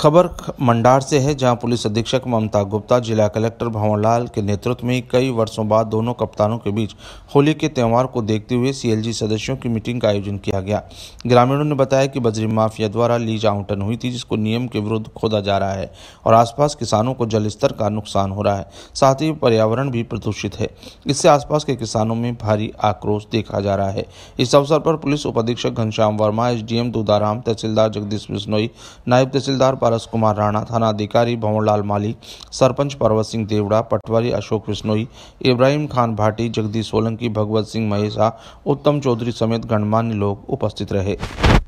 खबर मंडार से है जहां पुलिस अधीक्षक ममता गुप्ता जिला कलेक्टर भंवरलाल के नेतृत्व में कई वर्षों बाद दोनों कप्तानों के बीच होली के त्यौहार को देखते हुए सीएलजी सदस्यों की मीटिंग का आयोजन किया गया ग्रामीणों ने बताया कि बजरी माफिया द्वारा लीज आउटन हुई थी जिसको नियम के विरुद्ध खोदा जा रहा है और आसपास किसानों को जल स्तर का नुकसान हो रहा है साथ ही पर्यावरण भी प्रदूषित है इससे आसपास के किसानों में भारी आक्रोश देखा जा रहा है इस अवसर पर पुलिस उप अधीक्षक घनश्याम वर्मा एसडीएम दुदाराम तहसीलदार जगदीश बिश्नोई नायब तहसीलदार पारस कुमार राणा थानाधिकारी भंवरलाल माली सरपंच पर्वत सिंह देवड़ा पटवारी अशोक बिश्नोई इब्राहिम खान भाटी जगदीश सोलंकी भगवत सिंह महेशा उत्तम चौधरी समेत गणमान्य लोग उपस्थित रहे